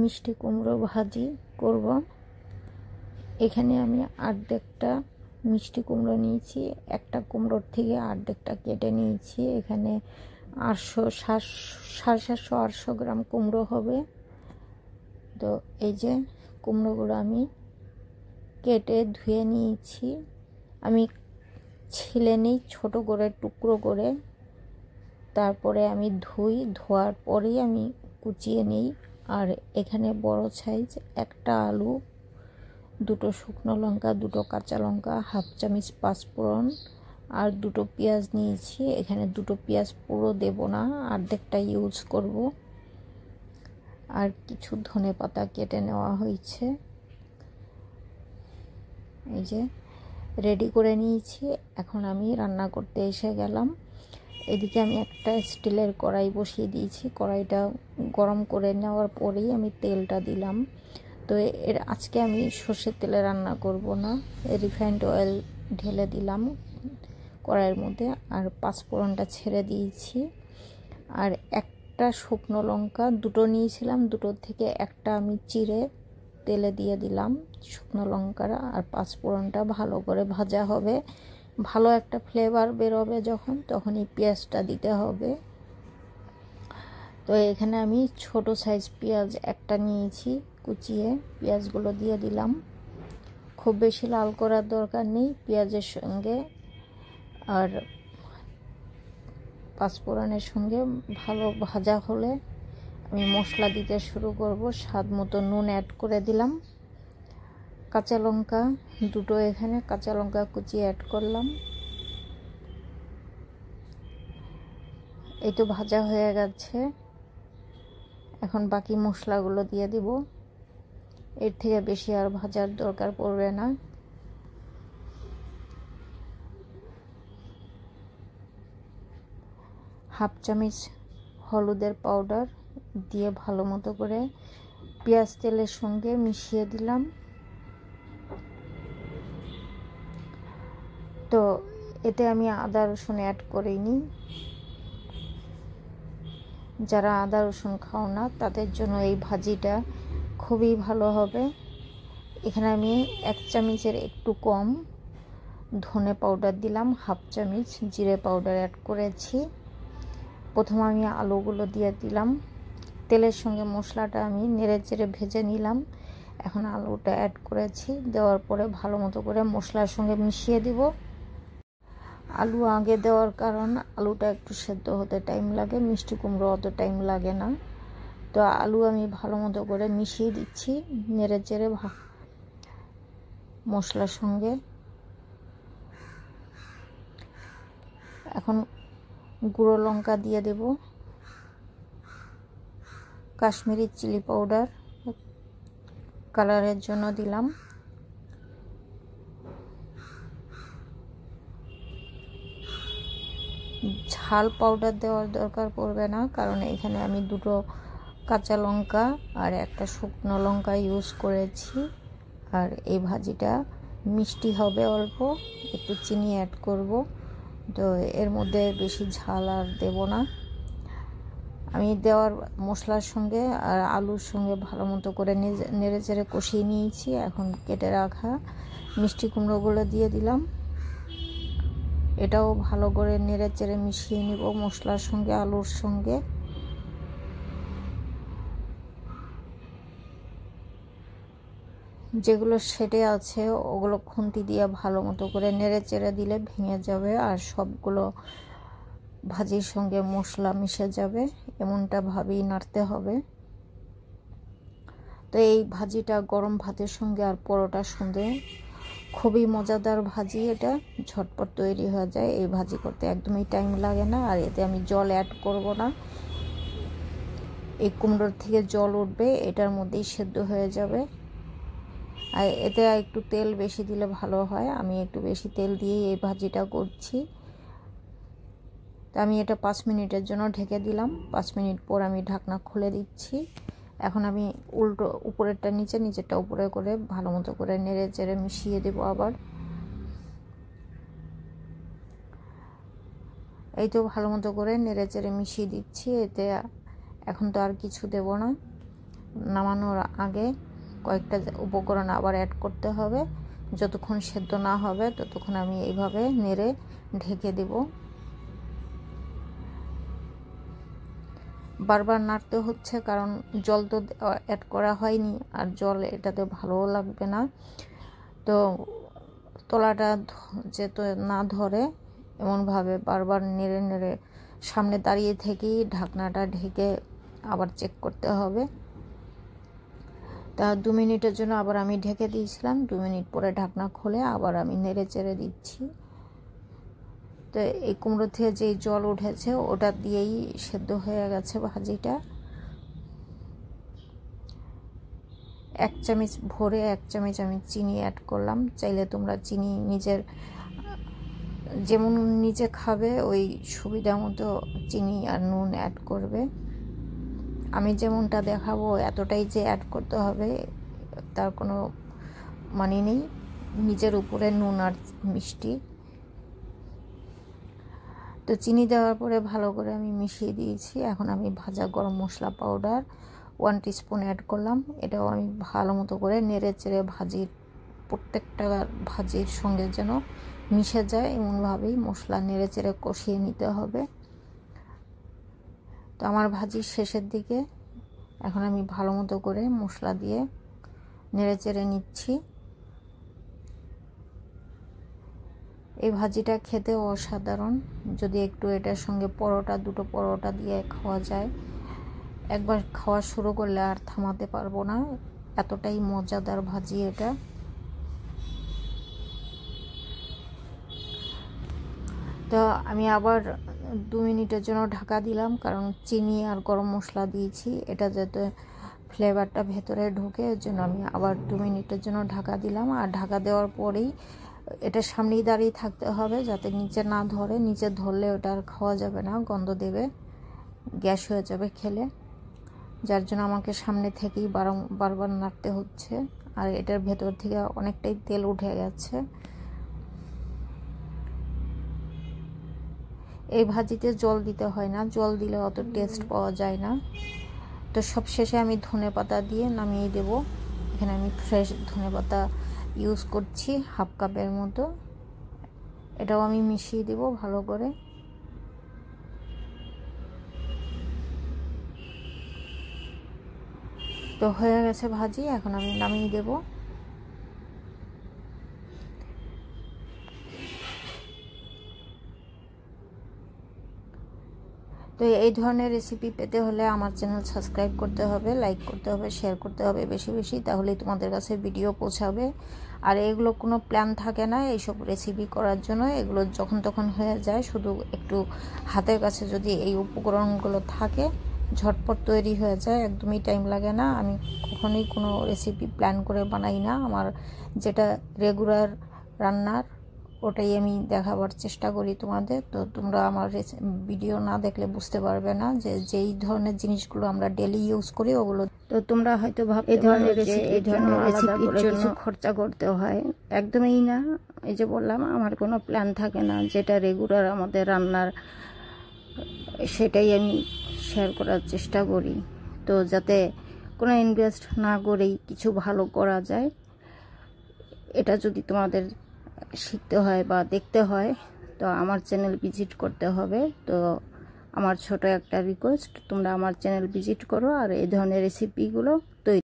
মিষ্টি কুমড়ো ভাজি করব এখানে আমি আর্ধেকটা মিষ্টি কুমড়ো নিয়েছি একটা কুমড়োর থেকে আর্ধেকটা কেটে নিয়েছি এখানে আটশো সাতশো সাড়ে সাতশো আটশো গ্রাম কুমড়ো হবে তো এই যে কুমড়োগুলো আমি কেটে ধুয়ে নিয়েছি আমি ছিলে নিই ছোটো করে টুকরো করে তারপরে আমি ধুই ধোয়ার পরেই আমি কুচিয়ে নিই আর এখানে বড় সাইজ একটা আলু দুটো শুকনো লঙ্কা দুটো কাঁচা লঙ্কা হাফ চামচ পাঁচফোড়ন আর দুটো পেঁয়াজ নিয়েছি এখানে দুটো পেঁয়াজ পুরো দেব না অর্ধেকটা ইউজ করব আর কিছু ধনে পাতা কেটে নেওয়া হয়েছে এই যে রেডি করে নিয়েছি এখন আমি রান্না করতে এসে গেলাম এদিকে আমি একটা স্টিলের কড়াই বসিয়ে দিয়েছি কড়াইটা গরম করে নেওয়ার পরেই আমি তেলটা দিলাম তো এর আজকে আমি সর্ষের তেলে রান্না করব না রিফাইন্ড অয়েল ঢেলে দিলাম কড়াইয়ের মধ্যে আর পাঁচফোড়নটা ছেড়ে দিয়েছি আর একটা শুকনো লঙ্কা দুটো নিয়েছিলাম দুটোর থেকে একটা আমি চিড়ে তেলে দিয়ে দিলাম শুকনো লঙ্কার আর পাঁচফোড়নটা ভালো করে ভাজা হবে ভালো একটা ফ্লেভার বেরোবে যখন তখন এই পেঁয়াজটা দিতে হবে তো এখানে আমি ছোট সাইজ পেঁয়াজ একটা নিয়েছি কুচিয়ে পেঁয়াজগুলো দিয়ে দিলাম খুব বেশি লাল করার দরকার নেই পেঁয়াজের সঙ্গে আর পাঁচফোড়নের সঙ্গে ভালো ভাজা হলে আমি মশলা দিতে শুরু করব স্বাদ মতো নুন অ্যাড করে দিলাম কাঁচা লঙ্কা দুটো এখানে কাঁচা লঙ্কা কুচি অ্যাড করলাম এই তো ভাজা হয়ে গেছে এখন বাকি মশলাগুলো দিয়ে দিব এর থেকে বেশি আর ভাজার দরকার পড়বে না হাফ চামচ হলুদের পাউডার দিয়ে ভালো মতো করে পেঁয়াজ তেলের সঙ্গে মিশিয়ে দিলাম তো এতে আমি আদা রসুন অ্যাড করিনি যারা আদা রসুন খাও না তাদের জন্য এই ভাজিটা খুবই ভালো হবে এখানে আমি এক চামিচের একটু কম ধনে পাউডার দিলাম হাফ চামিচ জিরে পাউডার অ্যাড করেছি প্রথমে আমি আলুগুলো দিয়ে দিলাম তেলের সঙ্গে মশলাটা আমি নেড়ে চেড়ে ভেজে নিলাম এখন আলুটা অ্যাড করেছি দেওয়ার পরে ভালো মতো করে মশলার সঙ্গে মিশিয়ে দিব আলু আগে দেওয়ার কারণ আলুটা একটু সেদ্ধ হতে টাইম লাগে মিষ্টি কুমড়ো অত টাইম লাগে না তো আলু আমি ভালো মতো করে মিশিয়ে দিচ্ছি নেড়ে চেড়ে মশলার সঙ্গে এখন গুঁড়ো লঙ্কা দিয়ে দেব কাশ্মীরি চিলি পাউডার কালারের জন্য দিলাম ঝাল পাউডার দেওয়ার দরকার পড়বে না কারণ এখানে আমি দুটো কাঁচা লঙ্কা আর একটা শুকনো লঙ্কা ইউজ করেছি আর এই ভাজিটা মিষ্টি হবে অল্প একটু চিনি অ্যাড করব তো এর মধ্যে বেশি ঝাল আর দেব না আমি দেওয়ার মশলার সঙ্গে আর আলুর সঙ্গে ভালো মতো করে নেড়ে চেড়ে কষিয়ে নিয়েছি এখন কেটে রাখা মিষ্টি কুমড়োগুলো দিয়ে দিলাম এটাও ভালো করে নেড়ে চেড়ে মিশিয়ে নিব মশলার সঙ্গে আলুর সঙ্গে যেগুলো সেটে আছে ওগুলো খুন্তি দিয়ে ভালো মতো করে নেড়ে চেড়ে দিলে ভেঙে যাবে আর সবগুলো ভাজির সঙ্গে মশলা মিশে যাবে এমনটা ভাবেই নাড়তে হবে তো এই ভাজিটা গরম ভাতের সঙ্গে আর পরোটার সঙ্গে খুবই মজাদার ভাজি এটা ঝটপট তৈরি হয়ে যায় এই ভাজি করতে একদমই টাইম লাগে না আর এতে আমি জল অ্যাড করব না এই কুমড়োর থেকে জল উঠবে এটার মধ্যেই সেদ্ধ হয়ে যাবে আর এতে একটু তেল বেশি দিলে ভালো হয় আমি একটু বেশি তেল দিয়েই এই ভাজিটা করছি তো আমি এটা পাঁচ মিনিটের জন্য ঢেকে দিলাম পাঁচ মিনিট পর আমি ঢাকনা খুলে দিচ্ছি এখন আমি উল্টো উপরেরটা নিচে নিচেরটা উপরে করে ভালো মতো করে নেড়ে চেড়ে মিশিয়ে দেবো আবার এই তো ভালো মতো করে নেড়ে চেড়ে মিশিয়ে দিচ্ছি এতে এখন তো আর কিছু দেব না নামানোর আগে কয়েকটা উপকরণ আবার অ্যাড করতে হবে যতক্ষণ সেদ্ধ না হবে ততক্ষণ আমি এইভাবে নেড়ে ঢেকে দেবো বারবার নাড়তে হচ্ছে কারণ জল তো অ্যাড করা হয়নি আর জল এটাতে ভালোও লাগবে না তো তলাটা যেতে না ধরে এমনভাবে বারবার নেড়ে নেড়ে সামনে দাঁড়িয়ে থেকেই ঢাকনাটা ঢেকে আবার চেক করতে হবে তা দু মিনিটের জন্য আবার আমি ঢেকে দিয়েছিলাম দু মিনিট পরে ঢাকনা খুলে আবার আমি নেড়ে চেড়ে দিচ্ছি তো এই কুমড়ো থেকে যে জল উঠেছে ওটা দিয়েই সেদ্ধ হয়ে গেছে ভাজিটা এক চামচ ভরে এক চামচ আমি চিনি অ্যাড করলাম চাইলে তোমরা চিনি নিজের যেমন নিজে খাবে ওই সুবিধা মতো চিনি আর নুন অ্যাড করবে আমি যেমনটা দেখাবো এতটাই যে অ্যাড করতে হবে তার কোনো মানে নেই নিজের উপরে নুন আর মিষ্টি তো চিনি দেওয়ার পরে ভালো করে আমি মিশিয়ে দিয়েছি এখন আমি ভাজা গরম মশলা পাউডার ওয়ান টিস্পুন অ্যাড করলাম এটাও আমি ভালো মতো করে নেড়ে চেড়ে ভাজির প্রত্যেকটা ভাজির সঙ্গে যেন মিশে যায় এমনভাবেই মশলা নেড়ে চেড়ে কষিয়ে নিতে হবে তো আমার ভাজির শেষের দিকে এখন আমি ভালো মতো করে মশলা দিয়ে নেড়ে চেড়ে নিচ্ছি এই ভাজিটা খেতে অসাধারণ যদি একটু এটার সঙ্গে পরোটা দুটো পরোটা দিয়ে খাওয়া যায় একবার খাওয়া শুরু করলে আর থামাতে পারবো না এতটাই মজাদার ভাজি এটা তো আমি আবার দু মিনিটের জন্য ঢাকা দিলাম কারণ চিনি আর গরম মশলা দিয়েছি এটা যাতে ফ্লেভারটা ভেতরে ঢোকে এর জন্য আমি আবার দু মিনিটের জন্য ঢাকা দিলাম আর ঢাকা দেওয়ার পরেই এটার সামনেই দাঁড়িয়ে থাকতে হবে যাতে নিচে না ধরে নিচে ধরলে ওটা আর খাওয়া যাবে না গন্ধ দেবে গ্যাস হয়ে যাবে খেলে যার জন্য আমাকে সামনে থেকেই বারবার নাড়তে হচ্ছে আর এটার ভেতর থেকে অনেকটাই তেল উঠে গেছে এই ভাজিতে জল দিতে হয় না জল দিলে অত টেস্ট পাওয়া যায় না তো সব শেষে আমি ধনে পাতা দিয়ে নামিয়ে দেব এখানে আমি ফ্রেশ ধনে পাতা ইউজ করছি হাফ কাপের মতো এটাও আমি মিশিয়ে দেব ভালো করে তো হয়ে গেছে ভাজি এখন আমি নামিয়ে দেবো তো এই ধরনের রেসিপি পেতে হলে আমার চ্যানেল সাবস্ক্রাইব করতে হবে লাইক করতে হবে শেয়ার করতে হবে বেশি বেশি তাহলেই তোমাদের কাছে ভিডিও পৌঁছাবে আর এগুলো কোনো প্ল্যান থাকে না এইসব রেসিপি করার জন্য এগুলো যখন তখন হয়ে যায় শুধু একটু হাতের কাছে যদি এই উপকরণগুলো থাকে ঝটপট তৈরি হয়ে যায় একদমই টাইম লাগে না আমি কখনোই কোনো রেসিপি প্ল্যান করে বানাই না আমার যেটা রেগুলার রান্নার ওটাই আমি দেখাবার চেষ্টা করি তোমাদের তো তোমরা আমার ভিডিও না দেখলে বুঝতে পারবে না যে যেই ধরনের জিনিসগুলো আমরা ডেলি ইউজ করি ওগুলো তো তোমরা হয়তো ভাব এই ধরনের এই ধরনের রেসিপির জন্য খরচা করতে হয় একদমই না এই যে বললাম আমার কোনো প্ল্যান থাকে না যেটা রেগুলার আমাদের রান্নার সেটাই আমি শেয়ার করার চেষ্টা করি তো যাতে কোনো ইনভেস্ট না করেই কিছু ভালো করা যায় এটা যদি তোমাদের শিখতে হয় বা দেখতে হয় তো আমার চ্যানেল ভিজিট করতে হবে তো আমার ছোট একটা রিকোয়েস্ট তোমরা আমার চ্যানেল ভিজিট করো আর এই ধরনের রেসিপিগুলো তৈরি